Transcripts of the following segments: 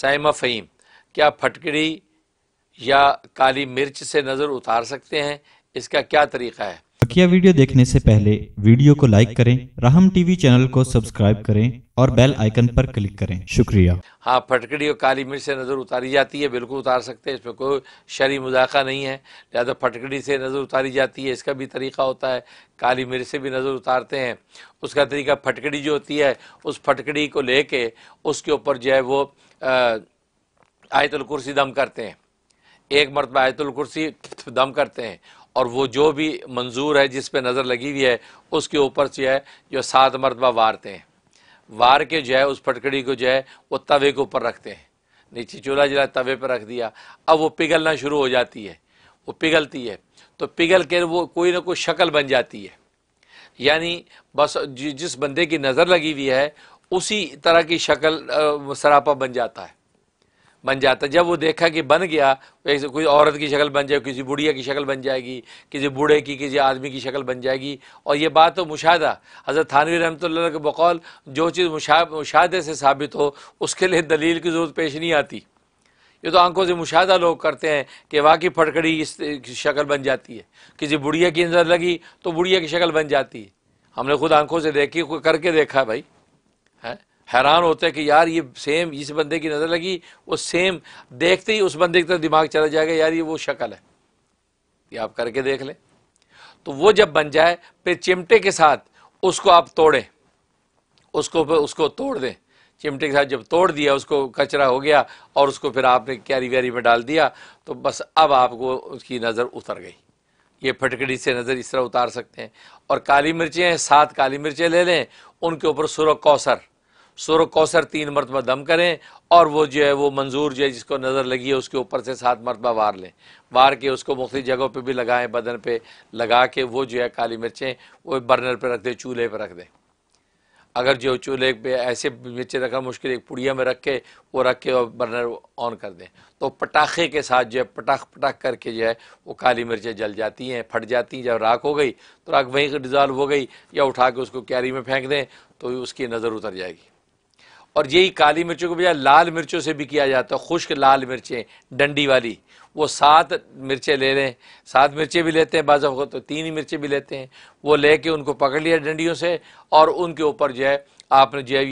फहीम क्या फटकड़ी या काली मिर्च से नज़र उतार सकते हैं इसका क्या तरीका है बकिया वीडियो देखने से पहले वीडियो को लाइक करें राहम टीवी चैनल को सब्सक्राइब करें और बेल आइकन पर क्लिक करें शुक्रिया हाँ फटकड़ी और काली मिर्च से नज़र उतारी जाती है बिल्कुल उतार सकते हैं इसमें कोई शरी मुजाका नहीं है लिहाजा फटकड़ी से नज़र उतारी जाती है इसका भी तरीका होता है काली मिर्च से भी नज़र उतारते हैं उसका तरीका फटकड़ी जो होती है उस फटकड़ी को ले उसके ऊपर जो है वो आयतुल कुर्सी दम करते हैं एक मरतबा आयतुल कुर्सी दम करते हैं और वो जो भी मंजूर है जिस पे नज़र लगी हुई है उसके ऊपर जो है जो सात मरतबा वारते हैं वार के जो है उस फटकड़ी को जो है वो तवे के ऊपर रखते हैं नीचे चूल्हा जला तवे पर रख दिया अब वो पिघलना शुरू हो जाती है वो पिघलती है तो पिघल के वो कोई ना कोई शक्ल बन जाती है यानी बस जिस बंदे की नज़र लगी हुई है उसी तरह की शक्ल सरापा बन जाता है बन जाता जब वो देखा कि बन गया कोई औरत की शक्ल बन जाए किसी बुढ़िया की शक्ल बन जाएगी किसी बूढ़े की किसी आदमी की शक्ल बन जाएगी और ये बात तो मुशाहदा हज़रत थानवी रहमत के बकौल जो चीज़ मुशा मुशाहे से साबित हो उसके लिए दलील की ज़रूरत पेश नहीं आती ये तो आंखों से मुशाह लोग करते हैं कि वाकई फटकड़ी इस शक्ल बन जाती है किसी बुढ़िया की नज़र लगी तो बुढ़िया की शक्ल बन जाती है हमने खुद आंखों से देखी करके देखा भाई है हैरान होता है कि यार ये सेम इस बंदे की नज़र लगी वो सेम देखते ही उस बंदे की तरफ दिमाग चला जाएगा यार ये वो शक्ल है ये आप करके देख लें तो वो जब बन जाए फिर चिमटे के साथ उसको आप तोड़ें उसको उसको तोड़ दें चिमटे के साथ जब तोड़ दिया उसको कचरा हो गया और उसको फिर आपने क्यारी व्यारी में डाल दिया तो बस अब आपको उसकी नज़र उतर गई ये फटकड़ी से नज़र इस तरह उतार सकते हैं और काली मिर्चें सात काली मिर्चें ले लें उनके ऊपर सुरख कौसर सुर कौसर तीन मरतबा दम करें और वो जो है वो मंजूर जो है जिसको नज़र लगी है उसके ऊपर से सात मरतबा वार लें वार के उसको मुख्त जगहों पर भी लगाएं बदन पर लगा के वो जो है काली मिर्चें वो बर्नर पर रख दें चूल्हे पर रख दें अगर जो चूल्हे पे ऐसे मिर्चें रखना मुश्किल एक पुड़िया में रख के वो रख के और बर्नर ऑन कर दें तो पटाखे के साथ जो है पटाख पटाख करके जो है वो काली मिर्चें जल जाती हैं फट जाती हैं जब राख हो गई तो राख वहीं डिजॉल्व हो गई या उठा के उसको कैरी में फेंक दें तो उसकी नज़र उतर जाएगी और यही काली मिर्चों के बजाय लाल मिर्चों से भी किया जाता है खुश्क लाल मिर्चें डंडी वाली वो सात मिर्चें ले लें सात मिर्चें भी लेते हैं बाज़ तो तीन ही मिर्चें भी लेते हैं वो ले कर उनको पकड़ लिया डंडियों से और उनके ऊपर जो है आपने जो है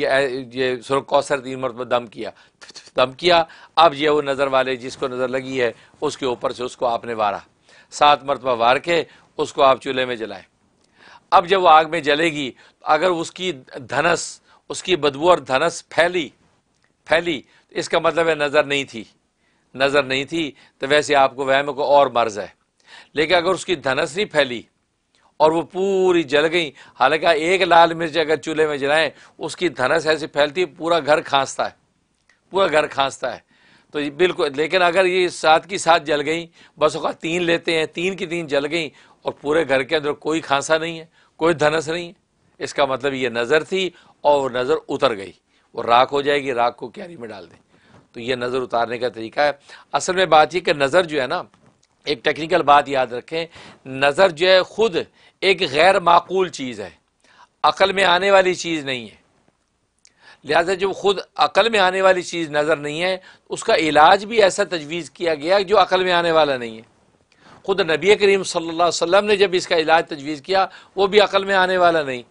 ये सुरख कौसर तीन मरतबा दम किया दम किया अब है वो नज़र वाले जिसको नज़र लगी है उसके ऊपर से उसको आपने वारा सात मरतबा वार के उसको आप चूल्हे में जलाएं अब जब वो आग में जलेगी तो अगर उसकी धनस उसकी बदबू और धनस फैली फैली तो इसका मतलब है नज़र नहीं थी नज़र नहीं थी तो वैसे आपको वह में कोई और मर्ज है लेकिन अगर उसकी धनस नहीं फैली और वो पूरी जल गई हालांकि एक लाल मिर्च अगर चूल्हे में जलाएं उसकी धनस ऐसी फैलती पूरा घर खांसता है पूरा घर खांसता है तो बिल्कुल लेकिन अगर ये सात की सात जल गई बस का तीन लेते हैं तीन की तीन जल गई और पूरे घर के अंदर कोई खांसा नहीं है कोई धनस नहीं है इसका मतलब ये नज़र थी और नज़र उतर गई वो राख हो जाएगी राख को कैरी में डाल दें तो ये नज़र उतारने का तरीका है असल में बात यह कि नज़र जो है ना एक टेक्निकल बात याद रखें नज़र जो है ख़ुद एक गैर माकूल चीज़ है अकल में आने वाली चीज़ नहीं है लिहाजा जब ख़ुद अकल में आने वाली चीज़ नज़र नहीं है उसका इलाज भी ऐसा तजवीज़ किया गया जो अकल में आने वाला नहीं है ख़ुद नबी करीम सल्ला वसम ने जब इसका इलाज तजवीज़ किया वो भी अकल में आने वाला नहीं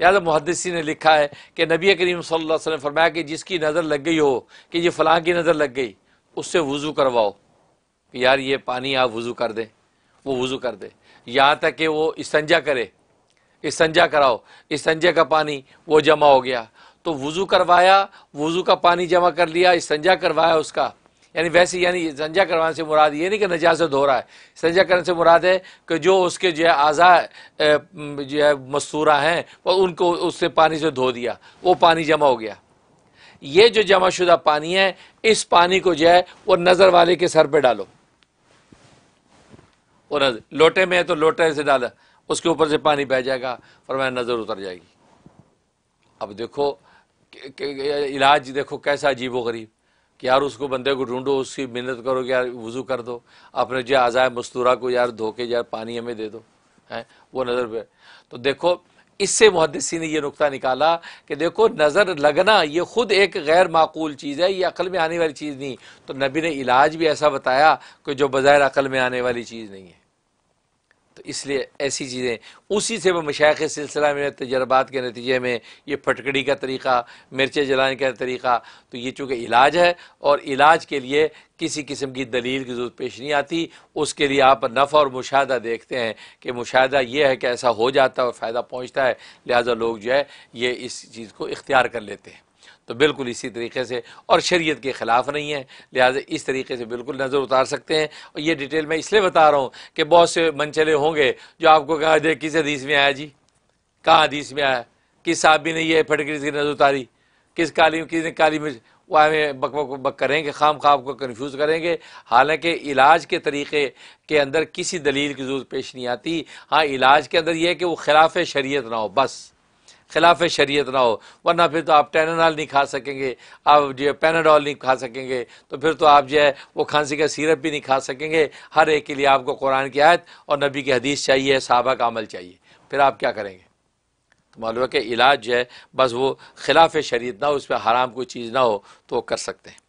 लिहाजा मुहदसी ने लिखा है कि नबी करीम सल्ला वसम ने फरमाया कि जिसकी नज़र लग गई हो कि ये फ़लाँ की नज़र लग गई उससे वज़ू करवाओ कि यार ये पानी आप वज़ू कर दें वो वज़ू कर दे यहाँ तक कि वो इसंजा करे इसंजा कराओ इसंजे का पानी वो जमा हो गया तो वज़ू करवाया वज़ू का पानी जमा कर लिया इसंजा करवाया उसका यानी वैसे यानी संजा करवाने से मुराद ये नहीं कि नजाजत हो रहा है संजा करने से मुराद है कि जो उसके जो है आज़ा जो है मस्तूरा हैं और उनको उससे पानी से धो दिया वो पानी जमा हो गया ये जो जमा शुदा पानी है इस पानी को जो है वो नज़र वाले के सर पर डालो वो नजर लोटे में है तो लोटे से डाला उसके ऊपर से पानी बह जाएगा और मैं नज़र उतर जाएगी अब देखो इलाज देखो कैसा अजीब व गरीब कि यार उसको बंदे को ढूंढो उसकी मिन्नत करो कि यार वज़ू कर दो अपने जो आज़ाय मस्तूरा को यार धो के यार पानी हमें दे दो हैं वो नज़र पे तो देखो इससे मुहदसी ने यह नुकता निकाला कि देखो नज़र लगना ये ख़ुद एक गैर माकूल चीज़ है ये अकल में आने वाली चीज़ नहीं तो नबी ने इलाज भी ऐसा बताया कि जो बज़ाय अकल में आने वाली चीज़ नहीं है तो इसलिए ऐसी चीज़ें उसी से वो मशाख सिलसिला में तजर्बात के नतीजे में ये फटकड़ी का तरीक़ा मिर्चें जलाने का तरीक़ा तो ये चूँकि इलाज है और इलाज के लिए किसी किस्म की दलील की जरूरत पेश नहीं आती उसके लिए आप नफ़ा और मुशाह देखते हैं कि मुशाह यह है कि ऐसा हो जाता है और फ़ायदा पहुँचता है लिहाजा लोग जो है ये इस चीज़ को इख्तियार कर लेते हैं तो बिल्कुल इसी तरीके से और शरीयत के ख़िलाफ़ नहीं है लिहाजा इस तरीके से बिल्कुल नज़र उतार सकते हैं और ये डिटेल मैं इसलिए बता रहा हूँ कि बहुत से मंचले होंगे जो आपको कहा जाए किस हदीस में आया जी कहाँ हदीस में आया किस साहब भी नहीं है फटकरी की नज़र उतारी किस काली किसने काली मिर्च वह हमें बक बक बक करेंगे खाम खाब को कन्फ्यूज़ करेंगे हालांकि इलाज के तरीके के अंदर किसी दलील की जरूरत पेश नहीं आती हाँ इलाज के अंदर यह है कि वो खिलाफ शरीयत ना हो बस खिलाफ शरीयत ना हो वरना फिर तो आप टेनानाल नहीं खा सकेंगे आप जो है पेनाडॉल नहीं खा सकेंगे तो फिर तो आप जो है वो खांसी का सीरप भी नहीं खा सकेंगे हर एक के लिए आपको कुरान की आयत और नबी की हदीस चाहिए साहबा का अमल चाहिए फिर आप क्या करेंगे तो मालूम है कि इलाज जो है बस वो खिलाफ शरीत ना हो उस पर हराम कोई चीज़ ना हो तो वो कर सकते हैं